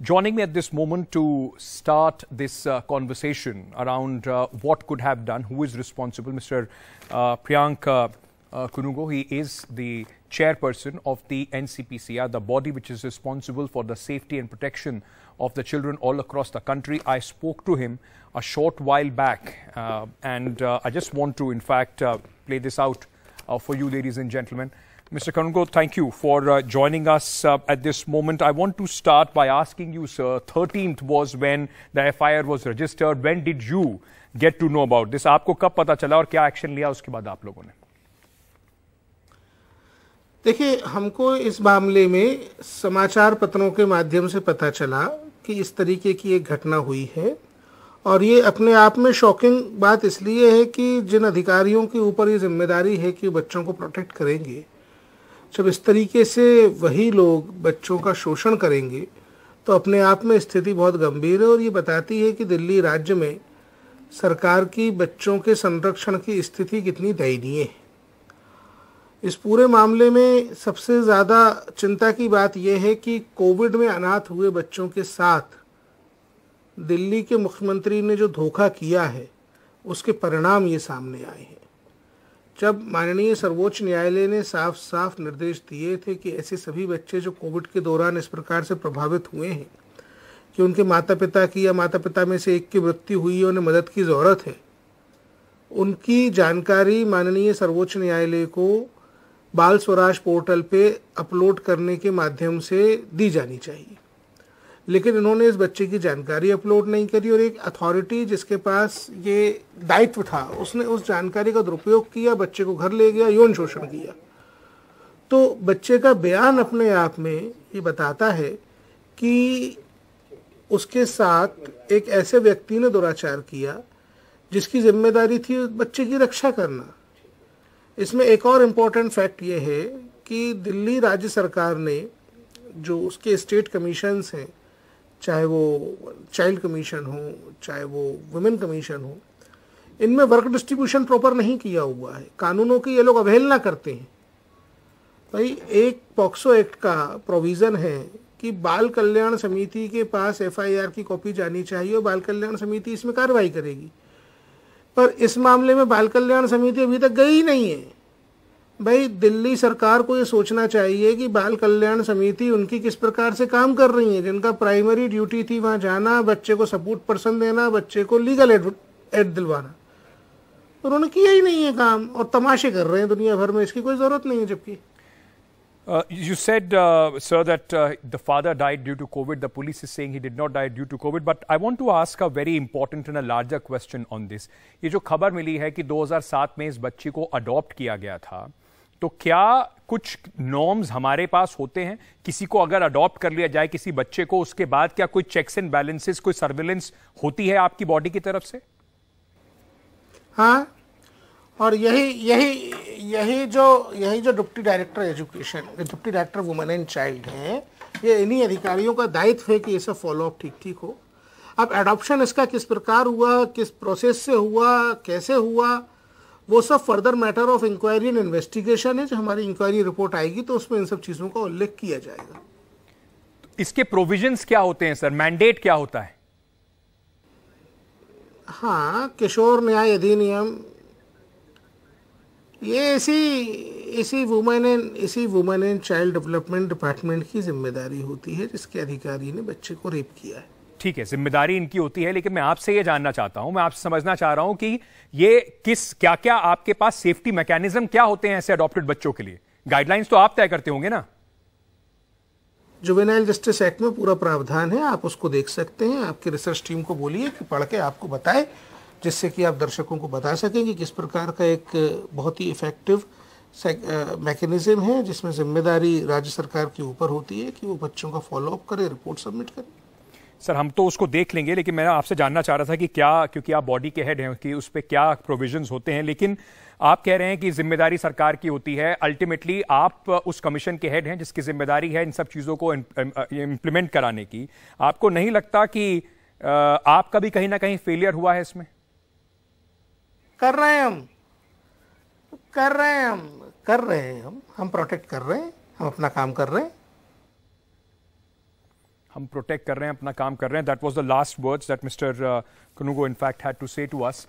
Joining me at this moment to start this uh, conversation around uh, what could have done, who is responsible, Mr. Uh, Priyank uh, uh, Kunugo. He is the chairperson of the NCPCR, the body which is responsible for the safety and protection of the children all across the country. I spoke to him a short while back, uh, and I just want to, in fact, play this out for you, ladies and gentlemen. Mr. Karungo, thank you for uh, joining us uh, at this moment. I want to start by asking you, sir, 13th was when the FIR was registered. When did you get to know about this? आपको कब पता चला और क्या action लिया उसके बाद आप लोगों ने देखिए हमको इस मामले में समाचार पत्रों के माध्यम से पता चला कि इस तरीके की एक घटना हुई है और ये अपने आप में शॉकिंग बात इसलिए है कि जिन अधिकारियों के ऊपर ये जिम्मेदारी है कि बच्चों को प्रोटेक्ट करेंगे जब इस तरीके से वही लोग बच्चों का शोषण करेंगे तो अपने आप में स्थिति बहुत गंभीर है और ये बताती है कि दिल्ली राज्य में सरकार की बच्चों के संरक्षण की स्थिति कितनी दयनीय है इस पूरे मामले में सबसे ज़्यादा चिंता की बात यह है कि कोविड में अनाथ हुए बच्चों के साथ दिल्ली के मुख्यमंत्री ने जो धोखा किया है उसके परिणाम ये सामने आए हैं जब माननीय सर्वोच्च न्यायालय ने साफ साफ निर्देश दिए थे कि ऐसे सभी बच्चे जो कोविड के दौरान इस प्रकार से प्रभावित हुए हैं कि उनके माता पिता की या माता पिता में से एक की मृत्यु हुई है उन्हें मदद की ज़रूरत है उनकी जानकारी माननीय सर्वोच्च न्यायालय को बाल स्वराज पोर्टल पे अपलोड करने के माध्यम से दी जानी चाहिए लेकिन इन्होंने इस बच्चे की जानकारी अपलोड नहीं करी और एक अथॉरिटी जिसके पास ये दायित्व था उसने उस जानकारी का दुरुपयोग किया बच्चे को घर ले गया यौन शोषण किया तो बच्चे का बयान अपने आप में ये बताता है कि उसके साथ एक ऐसे व्यक्ति ने दुराचार किया जिसकी जिम्मेदारी थी बच्चे की रक्षा करना इसमें एक और इम्पोर्टेंट फैक्ट ये है कि दिल्ली राज्य सरकार ने जो उसके स्टेट कमीशंस हैं चाहे वो चाइल्ड कमीशन हो चाहे वो वुमेन कमीशन हो इनमें वर्क डिस्ट्रीब्यूशन प्रॉपर नहीं किया हुआ है कानूनों की ये लोग अवहेलना करते हैं भाई एक पॉक्सो एक्ट का प्रोविज़न है कि बाल कल्याण समिति के पास एफआईआर की कॉपी जानी चाहिए और बाल कल्याण समिति इसमें कार्रवाई करेगी पर इस मामले में बाल कल्याण समिति अभी तक गई ही नहीं है भाई दिल्ली सरकार को ये सोचना चाहिए कि बाल कल्याण समिति उनकी किस प्रकार से काम कर रही है जिनका प्राइमरी ड्यूटी थी वहाँ जाना बच्चे को सपोर्ट पर्सन देना बच्चे को लीगल एड एड दिलवाना उन्होंने किया ही नहीं है काम और तमाशे कर रहे हैं दुनिया भर में इसकी कोई ज़रूरत नहीं है जबकि Uh, you said, uh, sir, that uh, the father died due to COVID. The police is saying he did not die due to COVID. But I want to ask a very important and a larger question on this. ये जो खबर मिली है कि 2007 में इस बच्ची को adopt किया गया था तो क्या कुछ नॉर्म्स हमारे पास होते हैं किसी को अगर अडॉप्ट कर लिया जाए किसी बच्चे को उसके बाद क्या कोई चेक्स एंड बैलेंसेस कोई सर्विलेंस होती है आपकी बॉडी की तरफ से हाँ और यही यही यही जो यही जो deputy director education deputy director women and child हैं ये इन्हीं अधिकारियों का दायित्व है कि ये सब फॉलोअप ठीक ठीक हो अब एडॉप्शन इसका किस प्रकार हुआ किस प्रोसेस से हुआ कैसे हुआ वो सब further matter of inquiry and investigation है जो हमारी इंक्वायरी रिपोर्ट आएगी तो उसमें इन सब चीज़ों का उल्लेख किया जाएगा तो इसके प्रोविजंस क्या होते हैं सर मैंडेट क्या होता है हाँ किशोर न्याय अधिनियम ये इसी इसी वुमेन एंड इसी women and child development department की जिम्मेदारी होती है जिसके अधिकारी ने बच्चे को रेप किया है ठीक है जिम्मेदारी इनकी होती है लेकिन मैं आपसे ये जानना चाहता हूं मैं आपसे समझना चाह रहा हूं कि ये किस क्या क्या आपके पास सेफ्टी मैकेनिज्म क्या होते हैं ऐसे अडॉप्टेड बच्चों के लिए गाइडलाइंस तो आप तय करते होंगे ना जुवेनाइल जस्टिस एक्ट में पूरा प्रावधान है आप उसको देख सकते हैं आपकी रिसर्च टीम को बोलिए कि पढ़ के आपको बताए जिससे कि आप दर्शकों को बता सकें कि किस प्रकार का एक बहुत ही इफेक्टिव मैकेनिज्म है जिसमें जिम्मेदारी राज्य सरकार के ऊपर होती है कि वो बच्चों का फॉलोअप करे रिपोर्ट सबमिट करे सर हम तो उसको देख लेंगे लेकिन मैं आपसे जानना चाह रहा था कि क्या क्योंकि आप बॉडी के हेड हैं कि उस पर क्या प्रोविजन होते हैं लेकिन आप कह रहे हैं कि जिम्मेदारी सरकार की होती है अल्टीमेटली आप उस कमीशन के हेड हैं जिसकी जिम्मेदारी है इन सब चीज़ों को इम्प्लीमेंट uh, कराने की आपको नहीं लगता कि uh, आपका भी कहीं ना कहीं फेलियर हुआ है इसमें कर रहे हैं हम कर रहे हैं हम कर रहे हैं हम हम प्रोटेक्ट कर रहे हैं हम अपना काम कर रहे हैं हम प्रोटेक्ट कर रहे हैं अपना काम कर रहे हैं that was the last words that Mister Kanungo in fact had to say to us